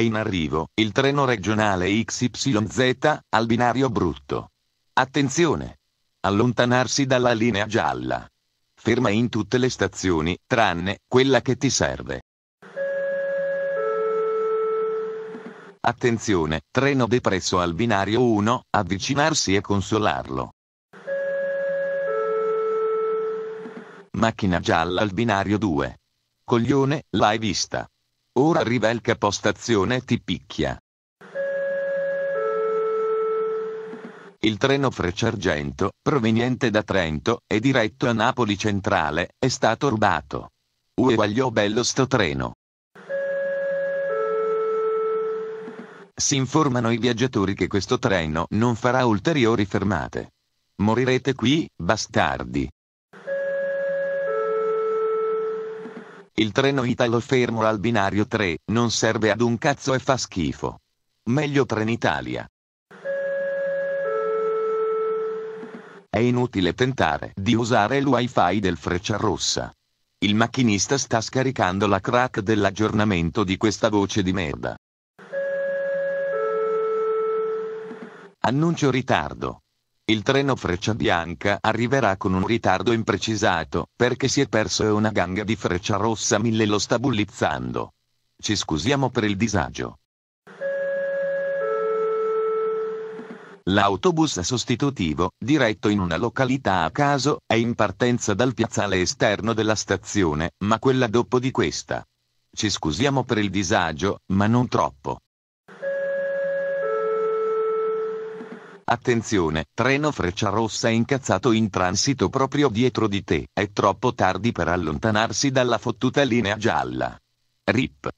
È in arrivo il treno regionale XYZ al binario brutto. Attenzione! Allontanarsi dalla linea gialla. Ferma in tutte le stazioni, tranne quella che ti serve. Attenzione, treno depresso al binario 1, avvicinarsi e consolarlo. Macchina gialla al binario 2. Coglione, l'hai vista. Ora arriva il capostazione e ti picchia. Il treno Frecciargento, proveniente da Trento, e diretto a Napoli Centrale, è stato rubato. Ue guagliò bello sto treno. Si informano i viaggiatori che questo treno non farà ulteriori fermate. Morirete qui, bastardi. Il treno Italo fermo al binario 3, non serve ad un cazzo e fa schifo. Meglio Trenitalia. È inutile tentare di usare il wifi del Rossa. Il macchinista sta scaricando la crack dell'aggiornamento di questa voce di merda. Annuncio ritardo. Il treno Freccia Bianca arriverà con un ritardo imprecisato, perché si è perso e una ganga di Freccia Rossa mille lo sta bullizzando. Ci scusiamo per il disagio. L'autobus sostitutivo, diretto in una località a caso, è in partenza dal piazzale esterno della stazione, ma quella dopo di questa. Ci scusiamo per il disagio, ma non troppo. Attenzione, treno freccia rossa incazzato in transito proprio dietro di te. È troppo tardi per allontanarsi dalla fottuta linea gialla. RIP.